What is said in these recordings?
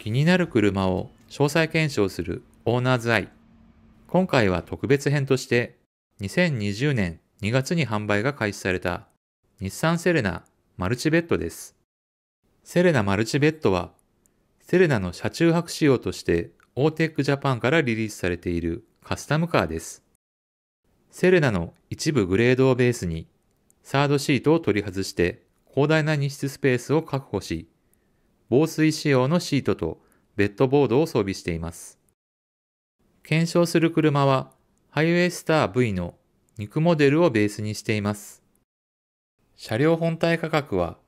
気になる車を詳細検証するオーナーズアイ。今回は特別編として2020年2月に販売が開始された日産セレナマルチベッドです。セレナマルチベッドはセレナの車中泊仕様としてオーテックジャパンからリリースされているカスタムカーです。セレナの一部グレードをベースにサードシートを取り外して広大な荷室スペースを確保し防水仕様のシートとベッドボードを装備しています。検証する車はハイウェイスター V の肉モデルをベースにしています。車両本体価格は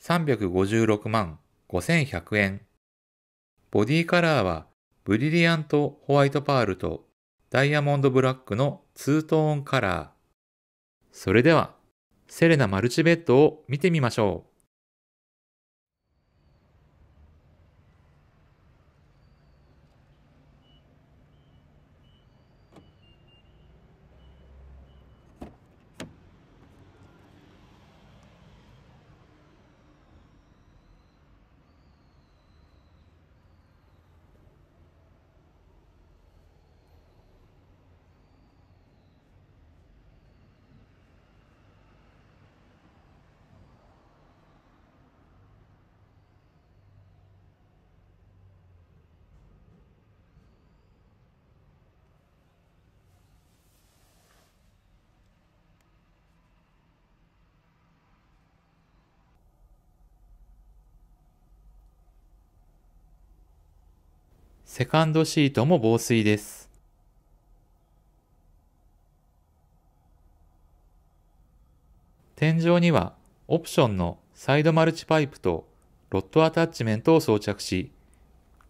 356万5100円。ボディカラーはブリリアントホワイトパールとダイヤモンドブラックのツートーンカラー。それでは、セレナマルチベッドを見てみましょう。セカンドシートも防水です。天井にはオプションのサイドマルチパイプとロットアタッチメントを装着し、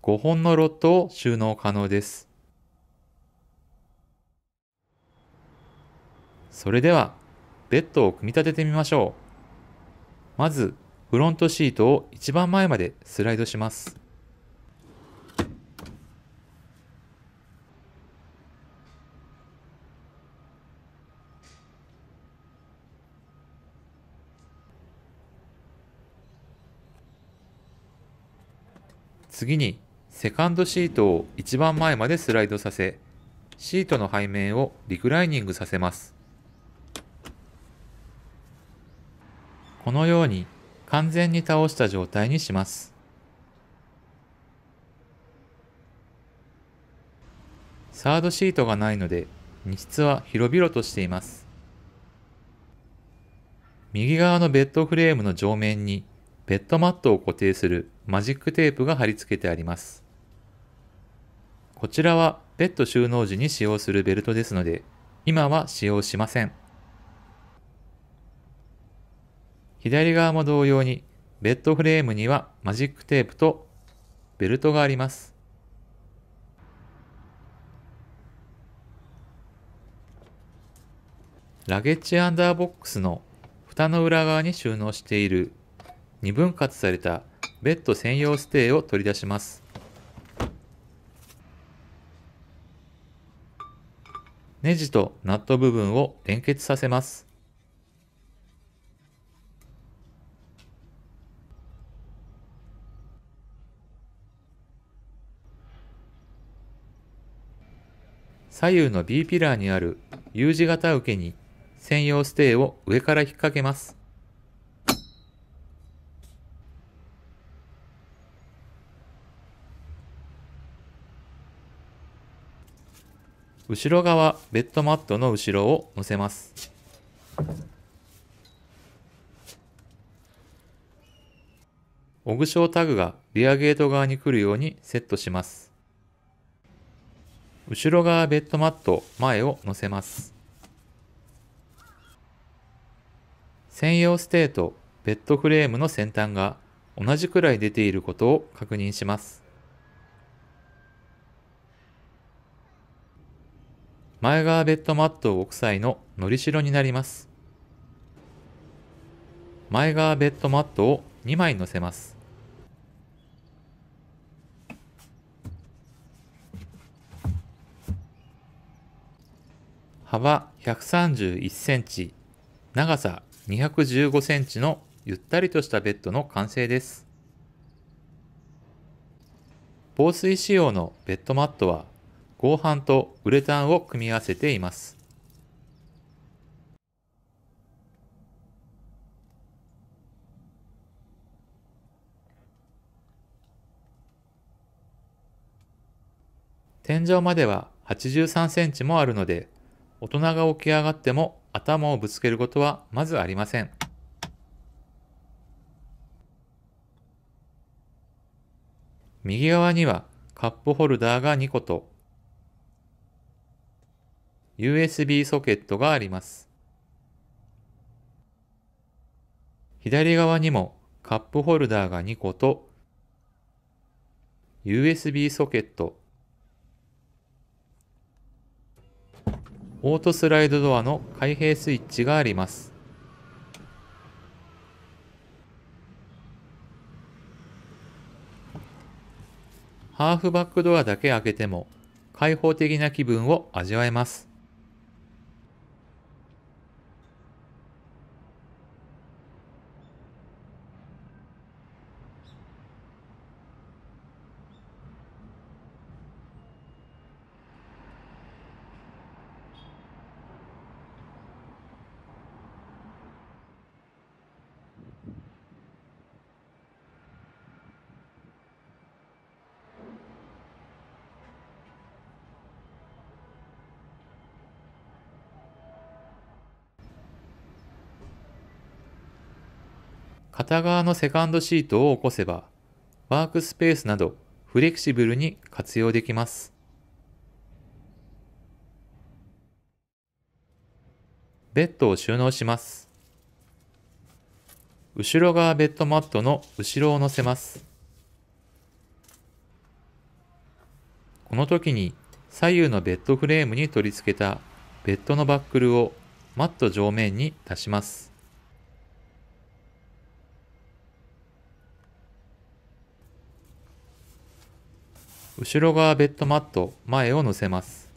5本のロットを収納可能です。それでは、ベッドを組み立ててみましょう。まず、フロントシートを一番前までスライドします。次に、セカンドシートを一番前までスライドさせ、シートの背面をリクライニングさせます。このように完全に倒した状態にします。サードシートがないので、荷室は広々としています。右側のベッドフレームの上面にペットマットを固定するマジックテープが貼り付けてあります。こちらはペット収納時に使用するベルトですので、今は使用しません。左側も同様に、ベッドフレームにはマジックテープとベルトがあります。ラゲッジアンダーボックスの蓋の裏側に収納している2分割されたベッド専用ステーを取り出します。ネジとナット部分を連結させます。左右の B ピラーにある U 字型受けに専用ステーを上から引っ掛けます。後ろ側ベッドマットの後ろを乗せますオグショタグがリアゲート側に来るようにセットします後ろ側ベッドマット前を乗せます専用ステートベッドフレームの先端が同じくらい出ていることを確認します前側ベッドマットを置く際ののりしろになります。前側ベッドマットを2枚乗せます。幅131センチ、長さ215センチのゆったりとしたベッドの完成です。防水仕様のベッドマットは合板とウレタンを組み合わせています。天井までは83センチもあるので、大人が起き上がっても頭をぶつけることはまずありません。右側にはカップホルダーが2個と USB ソケットがあります。左側にもカップホルダーが2個と USB ソケットオートスライドドアの開閉スイッチがありますハーフバックドアだけ開けても開放的な気分を味わえます片側のセカンドシートを起こせば、ワークスペースなどフレキシブルに活用できます。ベッドを収納します。後ろ側ベッドマットの後ろを乗せます。この時に左右のベッドフレームに取り付けたベッドのバックルをマット上面に足します。後ろ側ベッドマット前を乗せます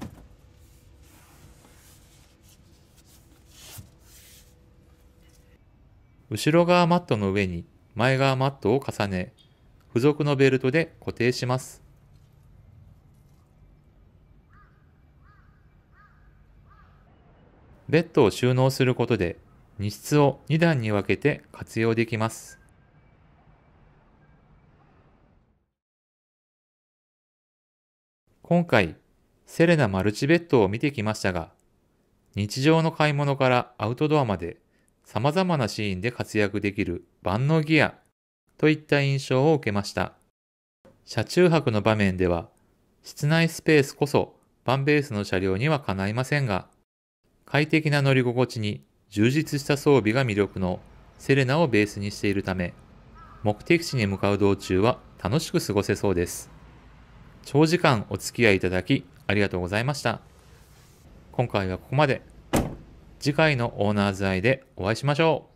後ろ側マットの上に前側マットを重ね付属のベルトで固定しますベッドを収納することで荷室を2段に分けて活用できます今回、セレナマルチベッドを見てきましたが、日常の買い物からアウトドアまで様々なシーンで活躍できる万能ギアといった印象を受けました。車中泊の場面では、室内スペースこそバンベースの車両にはかないませんが、快適な乗り心地に充実した装備が魅力のセレナをベースにしているため、目的地に向かう道中は楽しく過ごせそうです。長時間お付き合いいただきありがとうございました。今回はここまで。次回のオーナーズ愛でお会いしましょう。